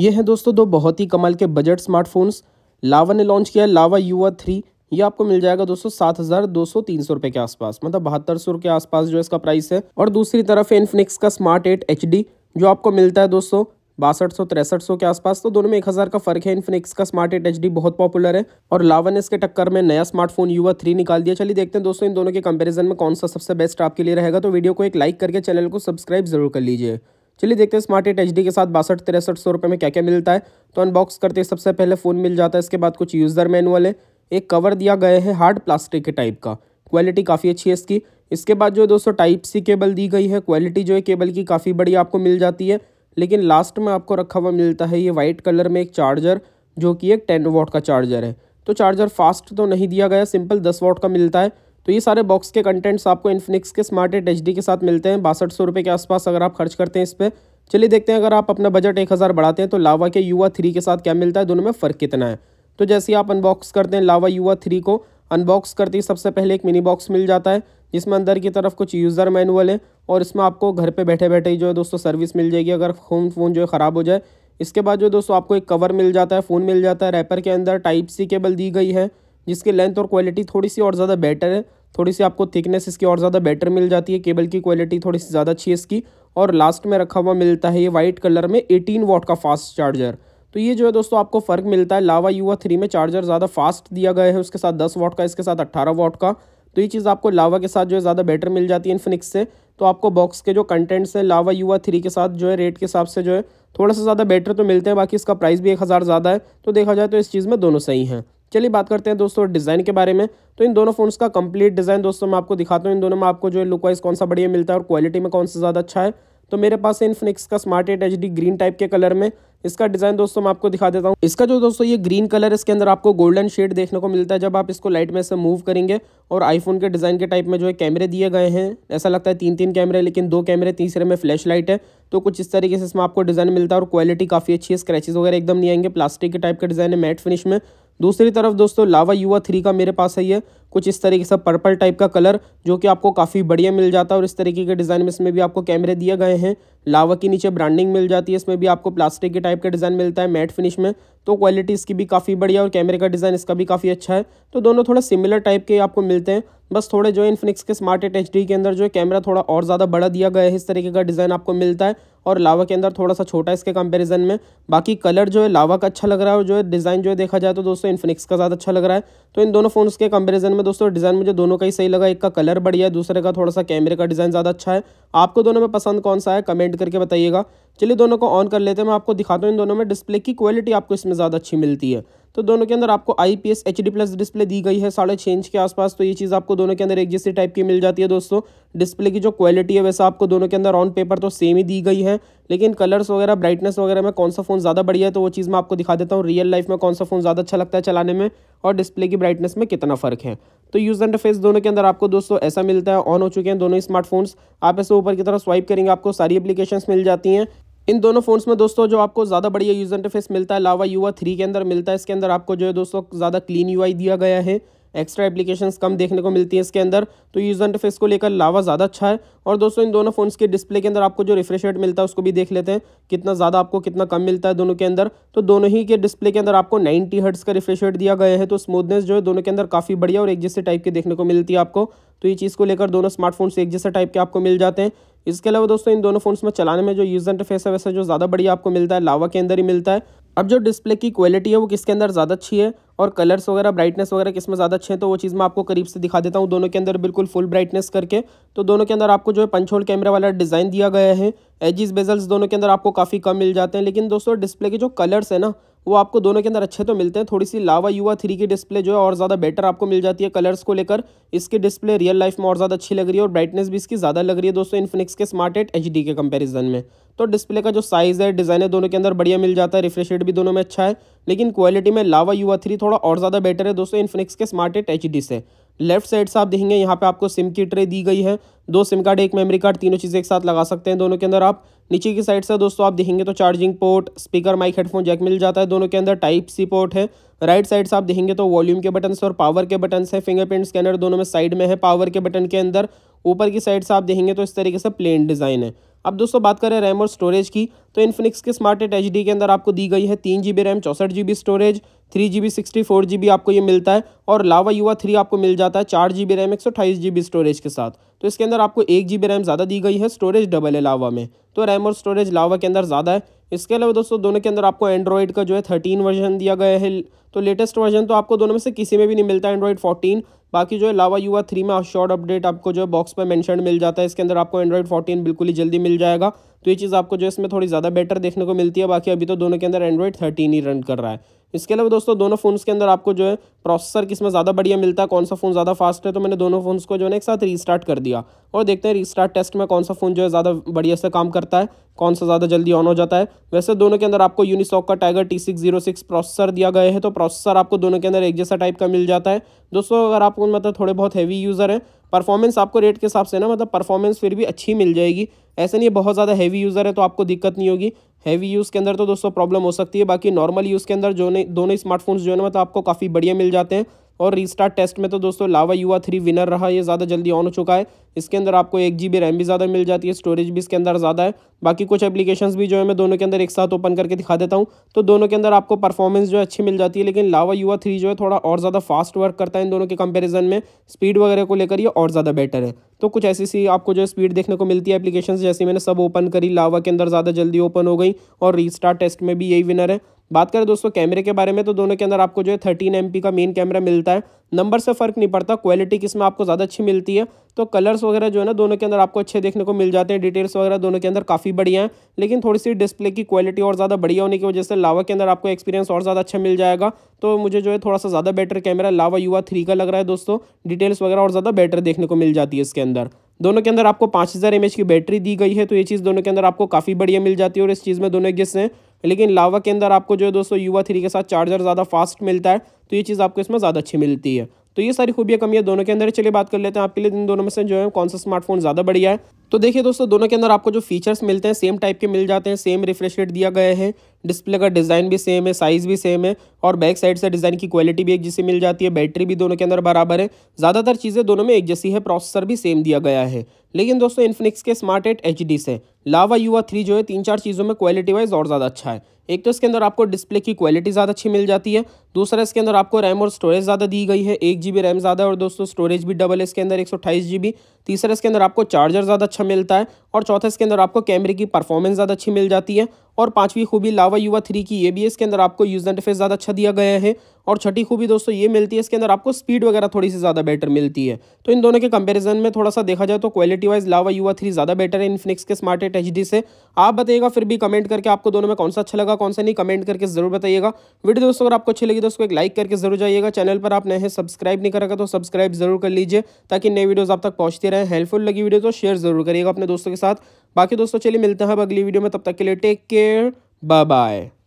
ये हैं दोस्तों दो बहुत ही कमाल के बजट स्मार्टफोन्स लावा ने लॉन्च किया लावा यूवा थ्री ये आपको मिल जाएगा दोस्तों सात हजार दो सौ तीन सौ रुपए के आसपास मतलब बहत्तर सौ के आसपास जो इसका प्राइस है और दूसरी तरफ इनफिनिक्स का स्मार्ट एट एच डी जो आपको मिलता है दोस्तों बासठ सौ तिरसठ सौ के आसपास तो दोनों में एक हज़ार का फर्क है इनफिनिक्स का स्मार्ट एट एच बहुत पॉपुलर है और लावा ने इसके टक्कर में नया स्मार्टफोन युवा थ्री निकाल दिया चलिए देखते हैं दोस्तों इन दोनों के कंपैरिजन में कौन सा सबसे बेस्ट आपके लिए रहेगा तो वीडियो को एक लाइक करके चैनल को सब्सक्राइब जरूर कर लीजिए चलिए देखते हैं स्मार्ट एट एच के साथ बासठ तिरसठ सौ रुपये में क्या क्या मिलता है तो अनबॉक्स करते हैं सबसे पहले फ़ोन मिल जाता है इसके बाद कुछ यूज़र मैनुअल है एक कवर दिया गया है हार्ड प्लास्टिक के टाइप का क्वालिटी काफ़ी अच्छी है इसकी इसके बाद जो दोस्तों टाइप सी केबल दी गई है क्वालिटी जो है केबल की काफ़ी बड़ी आपको मिल जाती है लेकिन लास्ट में आपको रखा हुआ मिलता है ये वाइट कलर में एक चार्जर जो कि एक टेन वॉट का चार्जर है तो चार्जर फास्ट तो नहीं दिया गया सिंपल दस वॉट का मिलता है तो ये सारे बॉक्स के कंटेंट्स आपको इन्फिनिक्स के स्मार्ट एट एच के साथ मिलते हैं बासठ सौ के आसपास अगर आप खर्च करते हैं इस पर चलिए देखते हैं अगर आप अपना बजट एक हज़ार बढ़ाते हैं तो लावा के यूवा थ्री के साथ क्या मिलता है दोनों में फ़र्क कितना है तो जैसे ही आप अनबॉक्स करते हैं लावा यूवा थ्री को अनबॉक्स करते ही सबसे पहले एक मिनी बॉक्स मिल जाता है जिसमें अंदर की तरफ कुछ यूज़र मैनुअल है और इसमें आपको घर पे बैठे बैठे ही जो है दोस्तों सर्विस मिल जाएगी अगर फोन फ़ोन जो है ख़राब हो जाए इसके बाद जो दोस्तों आपको एक कवर मिल जाता है फ़ोन मिल जाता है रैपर के अंदर टाइप सी केबल दी गई है जिसकी लेंथ और क्वालिटी थोड़ी सी और ज़्यादा बेटर है थोड़ी सी आपको थिकनेस इसकी और ज़्यादा बेटर मिल जाती है केबल की क्वालिटी थोड़ी सी ज़्यादा अच्छी है इसकी और लास्ट में रखा हुआ मिलता है ये वाइट कलर में एटीन वॉट का फास्ट चार्जर तो ये जो है दोस्तों आपको फ़र्क मिलता है लावा यूवा थ्री में चार्जर ज़्यादा फास्ट दिया गया है उसके साथ दस वॉट का इसके साथ अट्ठारह वॉट का तो ये चीज़ आपको लावा के साथ जो है ज़्यादा बेटर मिल जाती है इनफिनिक्स से तो आपको बॉक्स के जो कंटेंट्स है लावा यूवा थ्री के साथ जो है रेट के हिसाब से जो है थोड़ा सा ज़्यादा बेटर तो मिलते हैं बाकी इसका प्राइस भी एक हज़ार ज़्यादा है तो देखा जाए तो इस चीज़ में दोनों सही हैं चलिए बात करते हैं दोस्तों डिज़ाइन के बारे में तो इन दोनों फोन्स का कंप्लीट डिज़ाइन दोस्तों मैं आपको दिखाता हूँ इन दोनों में आपको जो है लुक वाइज कौन सा बढ़िया मिलता है और क्वालिटी में कौन सा ज़्यादा अच्छा है तो मेरे पास है इनफिनिक्स का smart eight H green type के कलर में इसका डिज़ाइन दोस्तों मैं आपको दिखा देता हूँ इसका जो दोस्तों ये ग्रीन कलर इसके अंदर आपको गोल्डन शेड देखने को मिलता है जब आप इसको लाइट में से मूव करेंगे और आईफोन के डिज़ाइन के टाइप में जो है कैमरे दिए गए हैं ऐसा लगता है तीन तीन कैमरे लेकिन दो कैमरे तीसरे में फ्लैश लाइट है तो कुछ इस तरीके से इसमें आपको डिज़ाइन मिलता है और क्वालिटी काफ़ी अच्छी है स्क्रैचेज वगैरह एकदम नहीं आएंगे प्लास्टिक के टाइप का डिज़ाइन है मैट फिनिश में दूसरी तरफ दोस्तों लावा युवा थ्री का मेरे पास है ये कुछ इस तरीके से पर्पल टाइप का कलर जो कि आपको काफ़ी बढ़िया मिल जाता है और इस तरीके के डिज़ाइन में इसमें भी आपको कैमरे दिए गए हैं लावा के नीचे ब्रांडिंग मिल जाती है इसमें भी आपको प्लास्टिक के टाइप का डिज़ाइन मिलता है मैट फिनिश में तो क्वालिटी इसकी भी काफ़ी बढ़िया और कैमरे का डिज़ाइन इसका भी काफ़ी अच्छा है तो दोनों थोड़ा सिमिलर टाइप के आपको मिलते हैं बस थोड़े जो है के स्मार्ट एट एच के अंदर जो है कैमरा थोड़ा और ज़्यादा बड़ा दिया गया है इस तरीके का डिज़ाइन आपको मिलता है और लावा के अंदर थोड़ा सा छोटा इसके कंपैरिजन में बाकी कलर जो है लावा का अच्छा लग रहा है और जो है डिज़ाइन जो है देखा जाए तो दोस्तों इन्फिनिक्स का ज़्यादा अच्छा लग रहा है तो इन दोनों फ़ोन्स के कंपेरिजन में दोस्तों डिज़ाइन मुझे दोनों का ही सही लगा एक का कलर बढ़िया है दूसरे का थोड़ा सा कैमरे का डिज़ाइन ज़्यादा अच्छा है आपको दोनों में पसंद कौन सा है कमेंट करके बताइएगा चलिए दोनों को ऑन कर लेते हैं मैं आपको दिखाता हूँ इन दोनों में डिस्प्ले की क्वालिटी आपको इसमें ज़्यादा अच्छी मिलती है तो दोनों के अंदर आपको आई पी प्लस डिस्प्ले दी गई है साढ़े छः इंच के आसपास तो ये चीज़ आपको दोनों के अंदर एक जैसी टाइप की मिल जाती है दोस्तों डिस्प्ले की जो क्वालिटी है वैसा आपको दोनों के अंदर ऑन पेपर तो सेम ही दी गई है लेकिन कलर्स वगैरह ब्राइटनेस वगैरह में कौन सा फ़ोन ज़्यादा बढ़िया है तो वो चीज़ मैं आपको दिखा देता हूँ रियल लाइफ में कौन सा फ़ोन ज़्यादा अच्छा लगता है चलाने में और डिस्प्ले की ब्राइटनेस में कितना फ़र्क है तो यूज़ इंटरफेस दोनों के अंदर आपको दोस्तों ऐसा मिलता है ऑन हो चुके हैं दोनों स्मार्टफोन्स आप ऐसे ऊपर की तरफ स्वाइप करेंगे आपको सारी एप्लीकेशंस मिल जाती हैं इन दोनों फोन्स में दोस्तों जो आपको ज़्यादा बढ़िया यूज़र इंटरफेस मिलता है लावा यूवा थ्री के अंदर मिलता है इसके अंदर आपको जो है दोस्तों ज़्यादा क्लीन यू दिया गया है एक्स्ट्रा एप्लीकेशंस कम देखने को मिलती है इसके अंदर तो यूज़र इंटरफेस को लेकर लावा ज़्यादा अच्छा है और दोस्तों इन दोनों फोन्स के डिस्प्ले के अंदर आपको जो रिफ्रेश रेट मिलता है उसको भी देख लेते हैं कितना ज़्यादा आपको कितना कम मिलता है दोनों के अंदर तो दोनों ही के डिस्प्ले के अंदर आपको नाइन्टी हर्ट्स का रिफ्रेश रेट दिया गया है तो स्मूथनेस जो है दोनों के अंदर काफ़ी बढ़िया और एक जैसे टाइप के देखने को मिलती है आपको तो ये चीज़ को लेकर दोनों स्मार्टफोन्स एक जैसे टाइप के आपको मिल जाते हैं इसके अलावा दोस्तों इन दोनों फोन्स में चलाने में जो यूज इंटरफेस है वैसे जो ज़्यादा बढ़िया आपको मिलता है लावा के अंदर ही मिलता है अब जो डिस्प्ले की क्वालिटी है वो किसके अंदर ज़्यादा अच्छी है और कलर्स वगैरह ब्राइटनेस वगैरह किसमें ज़्यादा अच्छे हैं तो वो चीज़ मैं आपको करीब से दिखा देता हूँ दोनों के अंदर बिल्कुल फुल ब्राइटनेस करके तो दोनों के अंदर आपको जो है पंचोल कैमरा वाला डिज़ाइन दिया गया है एजिस बेजल्स दोनों के अंदर आपको काफ़ी कम मिल जाते हैं लेकिन दोस्तों डिस्प्ले के जो कलर्स है ना वो आपको दोनों के अंदर अच्छे तो मिलते हैं थोड़ी सी लावा युवा थ्री की डिस्प्ले जो है और ज़्यादा बेटर आपको मिल जाती है कलर्स को लेकर इसकी डिस्प्ले रियल लाइफ में और ज़्यादा अच्छी लग रही है और ब्राइटनेस भी इसकी ज़्यादा लग रही है दोस्तों इन्फिनिक्स के स्मार्ट एट एच के कंपेरिजन में तो डिस्प्ले का जो साइज़ है डिज़ाइन है दोनों के अंदर बढ़िया मिल जाता है रिफ्रेश रेट भी दोनों में अच्छा है लेकिन क्वालिटी में लावा युवा थ्री थोड़ा और ज़्यादा बेटर है दोस्तों इन्फिनिक्स के स्मार्ट एट एच से लेफ्ट साइड से आप देखेंगे यहाँ पे आपको सिम की ट्रे दी गई है दो सिम कार्ड एक मेमोरी कार्ड तीनों चीज़ें एक साथ लगा सकते हैं दोनों के अंदर आप नीचे की साइड से दोस्तों आप देखेंगे तो charging port speaker mic headphone jack मिल जाता है दोनों के अंदर टाइप सी पोर्ट है राइट साइड से आप देखेंगे तो वॉल्यूम के बटन और पावर के बटन है फिंगरप्रिंट स्कैनर दोनों में साइड में है पावर के बटन के अंदर ऊपर की साइड से आप देखेंगे तो इस तरीके से प्लेन डिज़ाइन है अब दोस्तों बात करें रैम और स्टोरेज की तो इनफिनिक्स के स्मार्ट एट एच के अंदर आपको दी गई है तीन जी बी रैम चौंसठ G storage three G B sixty four G B आपको ये मिलता है और लावा युवा थ्री आपको मिल जाता है चार जी बी रैम एक सौ अठाईस जी बी स्टोरेज के साथ तो इसके अंदर आपको एक जी बी रैम ज़्यादा दी गई है स्टोरेज डबल है लावा में तो रैम और स्टोरेज लावा के अंदर ज़्यादा है इसके अलावा दोस्तों दोनों के अंदर आपको एंड्रॉइड का जो है थर्टीन वर्जन दिया गया है तो लेटेस्ट वर्जन तो आपको दोनों में से किसी में भी नहीं मिलता एंड्रॉइड फोर्टीन बाकी जो है लावा यूवा थ्री में शॉर्ट अपडेट आपको जो है बॉक्स पर मैंशन मिल जाता है इसके अंदर आपको एंड्रॉइड फोर्टीन बिल्कुल ही जल्दी मिल जाएगा तो ये चीज़ आपको जो इसमें थोड़ी ज़्यादा बेटर देखने को मिलती है बाकी अभी तो दोनों के अंदर एंड्रॉइड थर्टीन ही रन कर रहा है इसके अलावा दोस्तों दोनों फ़ोन्स के अंदर आपको जो है प्रोसेसर किस में ज़्यादा बढ़िया मिलता है कौन सा फ़ोन ज़्यादा फास्ट है तो मैंने दोनों फ़ोन्स को जो है एक साथ रीस्टार्ट कर दिया और देखते हैं रीस्टार्ट टेस्ट में कौन सा फ़ोन जो है ज़्यादा बढ़िया से काम करता है कौन सा ज़्यादा जल्दी ऑन हो जाता है वैसे दोनों के अंदर आपको यूनिसॉक का Tiger T six zero six processor दिया गया है तो प्रोसेसर आपको दोनों के अंदर एक जैसा टाइप का मिल जाता है दोस्तों अगर आप मतलब थोड़े बहुत हैवी यूज़र हैं परफॉर्मेंस आपको रेट के हिसाब से ना मतलब परफॉर्मेंस फिर भी अच्छी मिल जाएगी ऐसे नहीं बहुत ज़्यादा हैवी यूज़र है तो आपको दिक्कत नहीं होगी हैवी यूज़ के अंदर तो दोस्तों प्रॉब्लम हो सकती है बाकी नॉर्मल यूज़ के अंदर जो दोनों स्मार्टफोन्स जो है ना मतलब आपको काफ़ी बढ़िया मिल जाते हैं और रीस्टार्ट टेस्ट में तो दोस्तों लावा यूवा थ्री विनर रहा ये ज़्यादा जल्दी ऑन हो चुका है इसके अंदर आपको एक जी रैम भी ज़्यादा मिल जाती है स्टोरेज भी इसके अंदर ज़्यादा है बाकी कुछ एप्लीकेशंस भी जो है मैं दोनों के अंदर एक साथ ओपन करके दिखा देता हूँ तो दोनों के अंदर आपको परफॉर्मेंस जो है अच्छी मिल जाती है लेकिन लावा यूवा थ्री जो है थोड़ा और ज़्यादा फास्ट वर्क करता है इन दोनों के कंपेरिजन में स्पीड वगैरह को लेकर ये और ज़्यादा बेटर है तो कुछ ऐसी सी आपको जो स्पीड देखने को मिलती है एप्लीकेशन जैसे मैंने सब ओपन करी लावा के अंदर ज़्यादा जल्दी ओपन हो गई और रीस्टार्ट टेस्ट में भी यही विनर है बात करें दोस्तों कैमरे के बारे में तो दोनों के अंदर आपको जो है थर्टीन एम का मेन कैमरा मिलता है नंबर से फ़र्क नहीं पड़ता क्वालिटी किस में आपको ज़्यादा अच्छी मिलती है तो कलर्स वगैरह जो है ना दोनों के अंदर आपको अच्छे देखने को मिल जाते हैं डिटेल्स वगैरह दोनों के अंदर काफ़ी बढ़िया है लेकिन थोड़ी सी डिस्प्ले की क्वालिटी और ज़्यादा बढ़िया होने की वजह से लावा के अंदर आपको एक्सपीरियंस और ज़्यादा अच्छा मिल जाएगा तो मुझे जो है थोड़ा सा ज़्यादा बेटर कैमरा लावा यूवा थ्री का लग रहा है दोस्तों डिटेल्स वगैरह और ज़्यादा बेटर देखने को मिल जाती है इसके अंदर दोनों के अंदर आपको पाँच हज़ार की बैटरी दी गई है तो ये चीज़ दोनों के अंदर आपको काफ़ी बढ़िया मिल जाती है और इस चीज़ में दोनों एक जैसे हैं लेकिन लावा के अंदर आपको जो है दोस्तों युवा थ्री के साथ चार्जर ज़्यादा फास्ट मिलता है तो ये चीज़ आपको इसमें ज़्यादा अच्छी मिलती है तो ये सारी खूबियाँ कमियाँ दोनों के अंदर चलिए बात कर लेते हैं आपके लिए इन दोनों में से जो है कौन सा स्मार्टफोन ज़्यादा बढ़िया है तो देखिए दोस्तों दोनों के अंदर आपको जो फीचर्स मिलते हैं सेम टाइप के मिल जाते हैं सेम रिफ्रेश रेट दिया गया है डिस्प्ले का डिज़ाइन भी सेम है साइज़ भी सेम है और बैक साइड से डिज़ाइन की क्वालिटी भी एक जैसी मिल जाती है बैटरी भी दोनों के अंदर बराबर है ज़्यादातर चीज़ें दोनों में एक जैसी है प्रोसेसर भी सेम दिया गया है लेकिन दोस्तों इन्फिनिक्स के स्मार्ट एट एच डी से लावा यूवा थ्री जो है तीन चार चीज़ों में क्वालिटी वाइज और ज़्यादा अच्छा है एक तो इसके अंदर आपको डिस्प्ले की क्वालिटी ज़्यादा अच्छी मिल जाती है दूसरा इसके अंदर आपको रैम और स्टोरेज ज़्यादा दी गई है एक जी रैम ज़्यादा और दोस्तों स्टोरेज भी डबल है इसके अंदर एक सौ तीसरा इसके अंदर आपको चार्जर ज़्यादा अच्छा अच्छा मिलता है और चौथा इसके अंदर आपको कैमरे की परफॉर्मेंस ज़्यादा अच्छी मिल जाती है और पांचवी खूबी लावा युवा थ्री की ये भी है इसके अंदर आपको यूज इंटरफेस ज़्यादा अच्छा दिया गया है और छठी खूबी दोस्तों ये मिलती है इसके अंदर आपको स्पीड वगैरह थोड़ी सी ज़्यादा बेटर मिलती है तो इन दोनों के कंपेरिजन में थोड़ा सा देखा जाए तो क्वालिटी वाइज लावा युवा थ्री ज़्यादा बेटर है इनफिनिक्स के स्मार्ट एट एच से आप बताइएगा फिर भी कमेंट करके आपको दोनों में कौन सा अच्छा लगा कौन सा नहीं कमेंट करके जरूर बताइएगा वीडियो दोस्तों अगर आपको अच्छी लगी तो उसको एक लाइक करके जरूर जाइएगा चैनल पर आप नए हैं सब्सक्राइब नहीं करेगा तो सब्सक्राइब जरूर कर लीजिए ताकि नए वीडियोज़ आप तक पहुँचते रहे हेल्पफुल लगी वीडियो तो शेयर जरूर करिएगा अपने दोस्तों के साथ बाकी दोस्तों चलिए मिलते हैं अब अगली वीडियो में तब तक के लिए टेक केयर बाय बाय